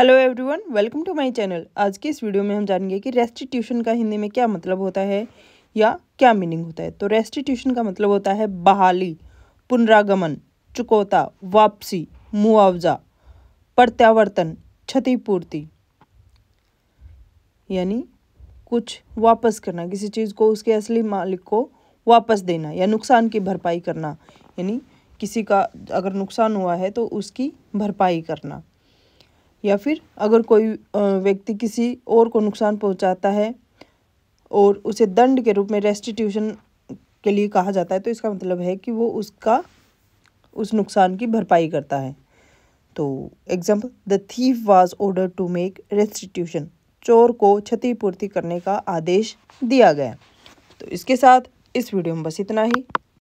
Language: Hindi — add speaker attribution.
Speaker 1: hello everyone welcome to my channel आज के इस वीडियो में हम जानेंगे कि रेस्टिट्यूशन का हिंदी में क्या मतलब होता है या क्या मीनिंग होता है तो रेस्टिट्यूशन का मतलब होता है बहाली पुनरागमन चुकौता वापसी मुआवजा प्रत्यावर्तन क्षतिपूर्ति यानी कुछ वापस करना किसी चीज़ को उसके असली मालिक को वापस देना या नुकसान की भरपाई करना यानी किसी का अगर नुकसान हुआ है तो उसकी भरपाई करना या फिर अगर कोई व्यक्ति किसी और को नुकसान पहुंचाता है और उसे दंड के रूप में रेस्टिट्यूशन के लिए कहा जाता है तो इसका मतलब है कि वो उसका उस नुकसान की भरपाई करता है तो example the thief was order to make restitution चोर को क्षतिपूर्ति करने का आदेश दिया गया तो इसके साथ इस वीडियो में बस इतना ही